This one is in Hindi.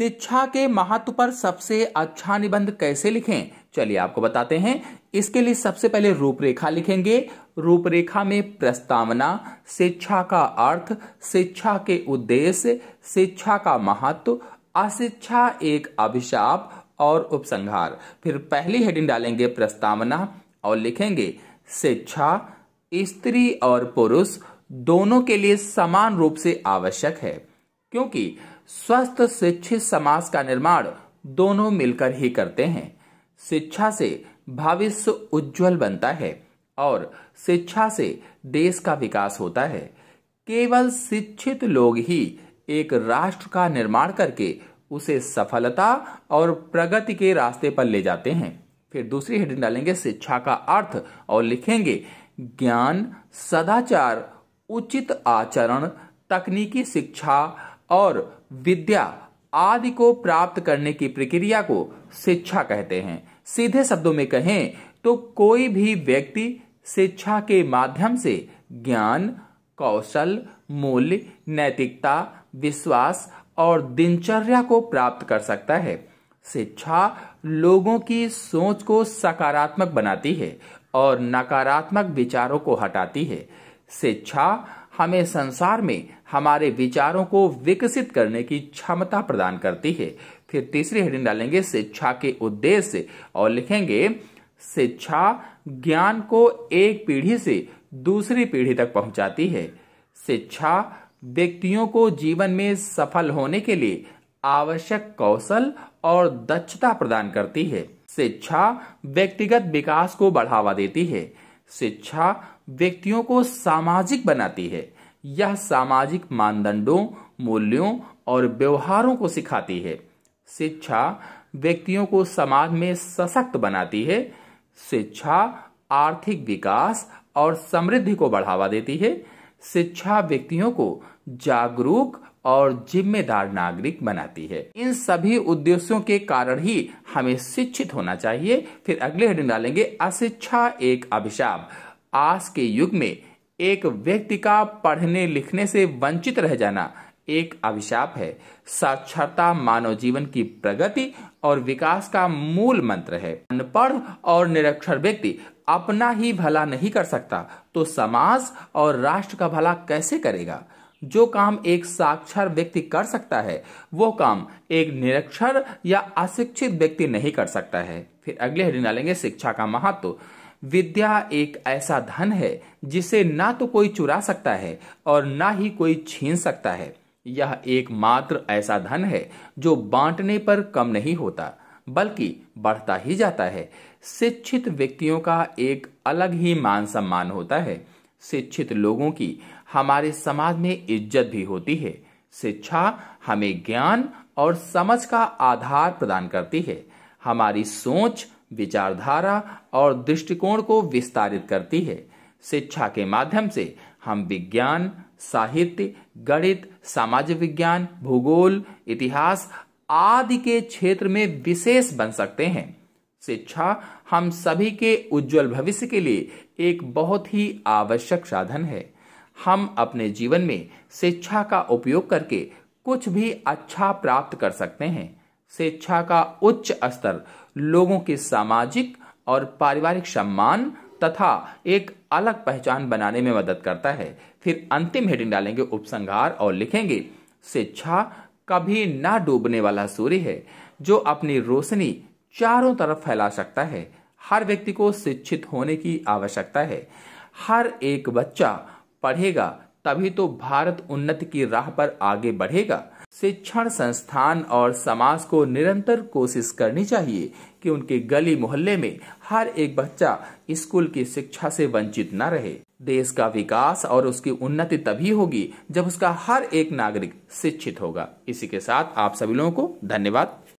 शिक्षा के महत्व पर सबसे अच्छा निबंध कैसे लिखें चलिए आपको बताते हैं इसके लिए सबसे पहले रूपरेखा लिखेंगे रूपरेखा में प्रस्तावना शिक्षा का अर्थ शिक्षा के उद्देश्य शिक्षा का महत्व अशिक्षा एक अभिशाप और उपसंहार फिर पहली हेडिंग डालेंगे प्रस्तावना और लिखेंगे शिक्षा स्त्री और पुरुष दोनों के लिए समान रूप से आवश्यक है क्योंकि स्वस्थ शिक्षित समाज का निर्माण दोनों मिलकर ही करते हैं शिक्षा से भविष्य उज्जवल बनता है और शिक्षा से देश का विकास होता है केवल शिक्षित लोग ही एक राष्ट्र का निर्माण करके उसे सफलता और प्रगति के रास्ते पर ले जाते हैं फिर दूसरी हेडिंग डालेंगे शिक्षा का अर्थ और लिखेंगे ज्ञान सदाचार उचित आचरण तकनीकी शिक्षा और विद्या आदि को प्राप्त करने की प्रक्रिया को शिक्षा कहते हैं सीधे शब्दों में कहें तो कोई भी व्यक्ति शिक्षा के माध्यम से ज्ञान कौशल मूल्य नैतिकता विश्वास और दिनचर्या को प्राप्त कर सकता है शिक्षा लोगों की सोच को सकारात्मक बनाती है और नकारात्मक विचारों को हटाती है शिक्षा हमें संसार में हमारे विचारों को विकसित करने की क्षमता प्रदान करती है फिर तीसरी हेडिंग डालेंगे शिक्षा के उद्देश्य और लिखेंगे शिक्षा ज्ञान को एक पीढ़ी से दूसरी पीढ़ी तक पहुंचाती है शिक्षा व्यक्तियों को जीवन में सफल होने के लिए आवश्यक कौशल और दक्षता प्रदान करती है शिक्षा व्यक्तिगत विकास को बढ़ावा देती है शिक्षा व्यक्तियों को सामाजिक बनाती है यह सामाजिक मानदंडों मूल्यों और व्यवहारों को सिखाती है शिक्षा व्यक्तियों को समाज में सशक्त बनाती है शिक्षा आर्थिक विकास और समृद्धि को बढ़ावा देती है शिक्षा व्यक्तियों को जागरूक और जिम्मेदार नागरिक बनाती है इन सभी उद्देश्यों के कारण ही हमें शिक्षित होना चाहिए फिर अगले हेडिंग डालेंगे अशिक्षा एक अभिशाप आज के युग में एक व्यक्ति का पढ़ने लिखने से वंचित रह जाना एक अभिशाप है साक्षरता मानव जीवन की प्रगति और विकास का मूल मंत्र है अनपढ़ और निरक्षर व्यक्ति अपना ही भला नहीं कर सकता तो समाज और राष्ट्र का भला कैसे करेगा जो काम एक साक्षर व्यक्ति कर सकता है वो काम एक निरक्षर या अशिक्षित व्यक्ति नहीं कर सकता है फिर अगले हेडिंग डालेंगे शिक्षा का महत्व विद्या एक ऐसा धन है जिसे ना तो कोई चुरा सकता है और ना ही कोई छीन सकता है यह एकमात्र ऐसा धन है जो बांटने पर कम नहीं होता बल्कि बढ़ता ही जाता है शिक्षित व्यक्तियों का एक अलग ही मान सम्मान होता है शिक्षित लोगों की हमारे समाज में इज्जत भी होती है शिक्षा हमें ज्ञान और समझ का आधार प्रदान करती है हमारी सोच विचारधारा और दृष्टिकोण को विस्तारित करती है शिक्षा के माध्यम से हम विज्ञान साहित्य गणित सामाजिक विज्ञान भूगोल इतिहास आदि के क्षेत्र में विशेष बन सकते हैं शिक्षा हम सभी के उज्जवल भविष्य के लिए एक बहुत ही आवश्यक साधन है हम अपने जीवन में शिक्षा का उपयोग करके कुछ भी अच्छा प्राप्त कर सकते हैं शिक्षा का उच्च स्तर लोगों के सामाजिक और पारिवारिक सम्मान तथा एक अलग पहचान बनाने में मदद करता है फिर अंतिम हेडिंग डालेंगे उपसंहार और लिखेंगे शिक्षा कभी ना डूबने वाला सूर्य है जो अपनी रोशनी चारों तरफ फैला सकता है हर व्यक्ति को शिक्षित होने की आवश्यकता है हर एक बच्चा पढ़ेगा तभी तो भारत उन्नति की राह पर आगे बढ़ेगा शिक्षण संस्थान और समाज को निरंतर कोशिश करनी चाहिए कि उनके गली मोहल्ले में हर एक बच्चा स्कूल की शिक्षा से वंचित न रहे देश का विकास और उसकी उन्नति तभी होगी जब उसका हर एक नागरिक शिक्षित होगा इसी के साथ आप सभी लोगों को धन्यवाद